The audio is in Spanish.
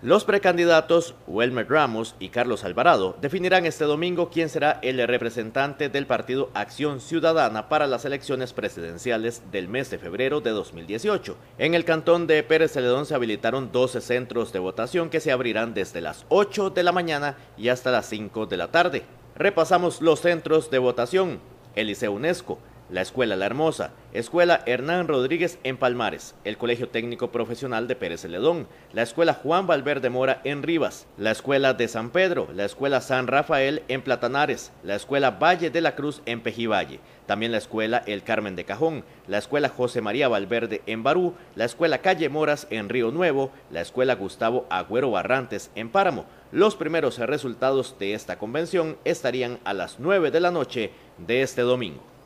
Los precandidatos Wilmer Ramos y Carlos Alvarado definirán este domingo quién será el representante del partido Acción Ciudadana para las elecciones presidenciales del mes de febrero de 2018. En el cantón de Pérez Celedón se habilitaron 12 centros de votación que se abrirán desde las 8 de la mañana y hasta las 5 de la tarde. Repasamos los centros de votación. El Liceo UNESCO, la Escuela La Hermosa, Escuela Hernán Rodríguez en Palmares, el Colegio Técnico Profesional de Pérez Celedón, la Escuela Juan Valverde Mora en Rivas, la Escuela de San Pedro, la Escuela San Rafael en Platanares, la Escuela Valle de la Cruz en Pejivalle, también la Escuela El Carmen de Cajón, la Escuela José María Valverde en Barú, la Escuela Calle Moras en Río Nuevo, la Escuela Gustavo Agüero Barrantes en Páramo. Los primeros resultados de esta convención estarían a las 9 de la noche de este domingo.